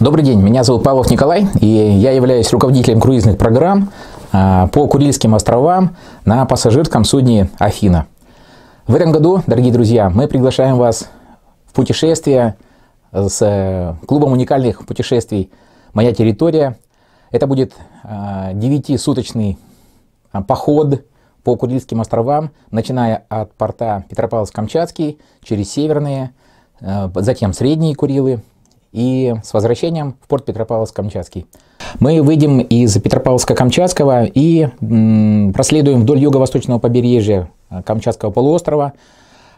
Добрый день, меня зовут Павлов Николай, и я являюсь руководителем круизных программ а, по Курильским островам на пассажирском судне «Афина». В этом году, дорогие друзья, мы приглашаем вас в путешествие с э, клубом уникальных путешествий «Моя территория». Это будет а, девятисуточный а, поход по Курильским островам, начиная от порта Петропавловск-Камчатский, через Северные, э, затем Средние Курилы, и с возвращением в порт Петропавловск-Камчатский. Мы выйдем из Петропавловска-Камчатского и проследуем вдоль юго-восточного побережья э, Камчатского полуострова,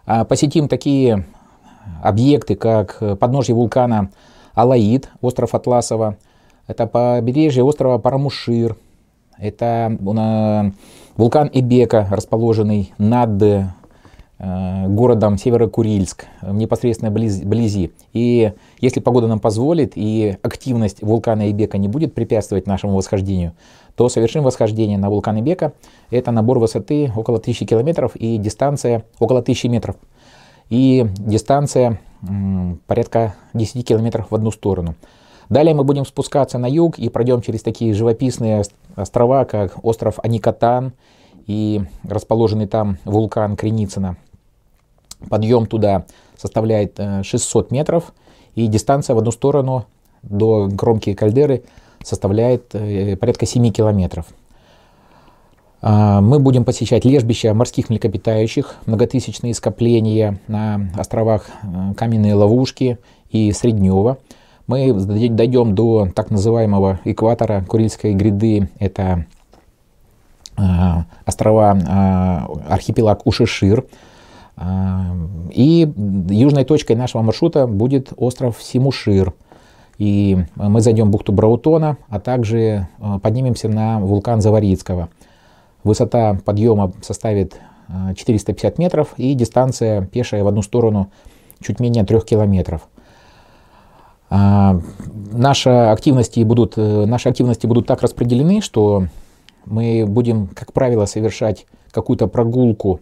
а, посетим такие объекты, как подножье вулкана Алаид, остров Атласова, это побережье острова Парамушир, это э, вулкан Ибека, расположенный над Э, городом Северокурильск, Курильск, э, непосредственной близ, близи. И если погода нам позволит и активность вулкана Ибека не будет препятствовать нашему восхождению, то совершим восхождение на вулкан Ибека. Это набор высоты около 1000 километров и дистанция около 1000 метров. И дистанция порядка 10 километров в одну сторону. Далее мы будем спускаться на юг и пройдем через такие живописные острова, как остров Аникатан и расположенный там вулкан Креницына. Подъем туда составляет 600 э, метров, и дистанция в одну сторону до кромки кальдеры составляет э, порядка 7 километров. А, мы будем посещать лежбища морских млекопитающих, многотысячные скопления на островах э, Каменные Ловушки и среднего. Мы дойдем до так называемого экватора Курильской гряды. Это острова, архипелаг Ушишир. И южной точкой нашего маршрута будет остров Симушир. И мы зайдем в бухту Браутона, а также э, поднимемся на вулкан Заварицкого. Высота подъема составит 450 э, метров и дистанция пешая в одну сторону чуть менее 3 километров. А, наши активности будут, э, наши активности будут так распределены, что мы будем, как правило, совершать какую-то прогулку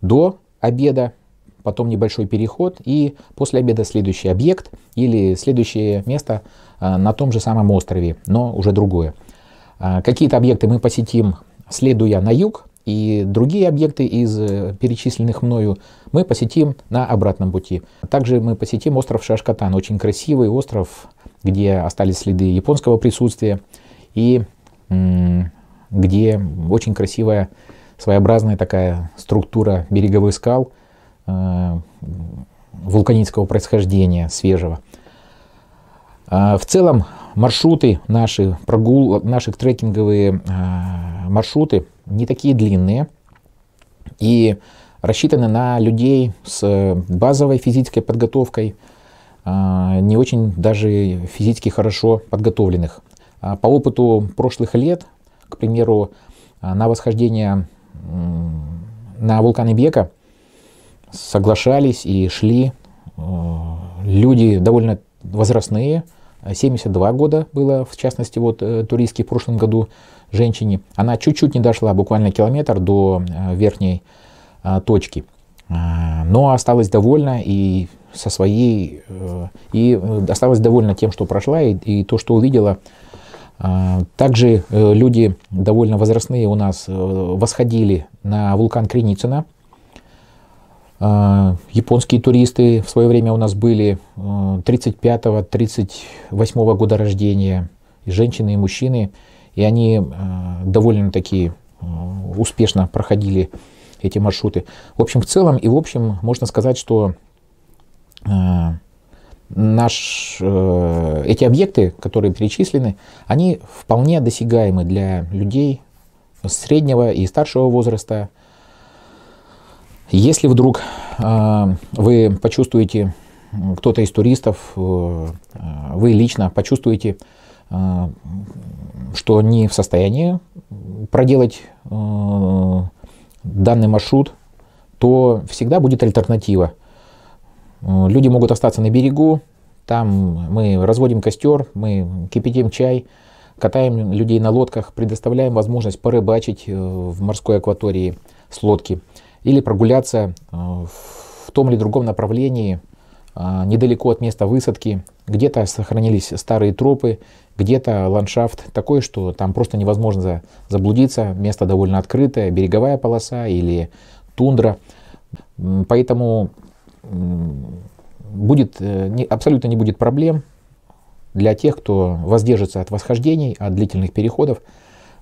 до обеда, потом небольшой переход и после обеда следующий объект или следующее место а, на том же самом острове, но уже другое. А, какие-то объекты мы посетим, следуя на юг, и другие объекты из э, перечисленных мною мы посетим на обратном пути. Также мы посетим остров Шашкатан, очень красивый остров, где остались следы японского присутствия и где очень красивая своеобразная такая структура береговых скал э, вулканического происхождения, свежего. А, в целом маршруты наши, прогул, наши трекинговые э, маршруты не такие длинные и рассчитаны на людей с э, базовой физической подготовкой, а, не очень даже физически хорошо подготовленных. А, по опыту прошлых лет, к примеру, на восхождение на вулкан Бека соглашались и шли э, люди довольно возрастные, 72 года было, в частности, вот э, туристки в прошлом году женщине. Она чуть-чуть не дошла, буквально километр до э, верхней точки. Но осталась довольна и со своей, и осталась довольна тем, что прошла, и, и то, что увидела, а, также э, люди довольно возрастные у нас э, восходили на вулкан Креницына. А, японские туристы в свое время у нас были 35-38 э, года рождения, и женщины, и мужчины, и они довольно-таки успешно проходили эти маршруты. В общем, в целом и в общем можно сказать, что наш, э, эти объекты, которые перечислены, они вполне досягаемы для людей среднего и старшего возраста. Если вдруг э, вы почувствуете, кто-то из туристов, э, вы лично почувствуете, что не в состоянии проделать данный маршрут, то всегда будет альтернатива – Э, люди могут остаться на берегу, там мы разводим костер, мы кипятим чай, катаем людей на лодках, предоставляем возможность порыбачить э, в морской акватории с лодки или прогуляться э, в том или другом направлении недалеко от места высадки. Где-то сохранились старые тропы, где-то ландшафт такой, что там просто невозможно заблудиться. Место довольно открытое, береговая полоса или тундра. Поэтому будет, э, не, абсолютно не будет проблем для тех, кто воздержится от восхождений, от длительных переходов.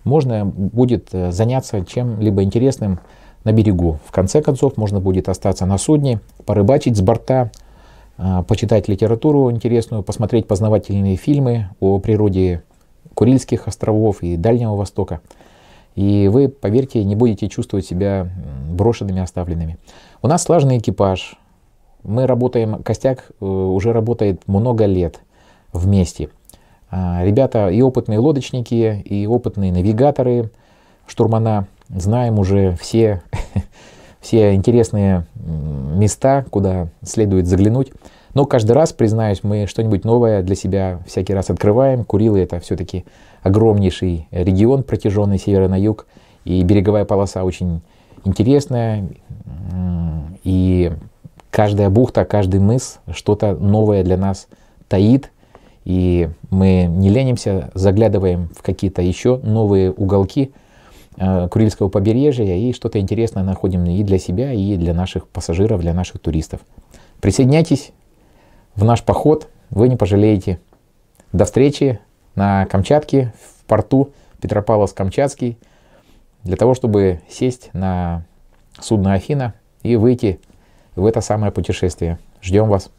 Можно будет э, заняться чем-либо интересным на берегу. В конце концов, можно будет остаться на судне, порыбачить с борта, э, почитать литературу интересную, посмотреть познавательные фильмы о природе Курильских островов и Дальнего Востока. И вы, поверьте, не будете чувствовать себя брошенными, оставленными. У нас слаженный экипаж, мы работаем, костяк э, уже работает много лет вместе. А, ребята и опытные лодочники, и опытные навигаторы, штурмана. Знаем уже все, все интересные места, куда следует заглянуть. Но каждый раз, признаюсь, мы что-нибудь новое для себя всякий раз открываем. Курилы — это все-таки огромнейший регион, протяженный с севера на юг. И береговая полоса очень интересная. И каждая бухта, каждый мыс что-то новое для нас таит, и мы не ленимся, заглядываем в какие-то еще новые уголки э, Курильского побережья и что-то интересное находим и для себя, и для наших пассажиров, для наших туристов. Присоединяйтесь в наш поход, вы не пожалеете. До встречи на Камчатке, в порту Петропавловск-Камчатский, для того, чтобы сесть на судно Афина и выйти в это самое путешествие. Ждем вас.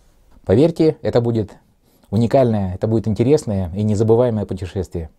Поверьте, это будет уникальное, это будет интересное и незабываемое путешествие.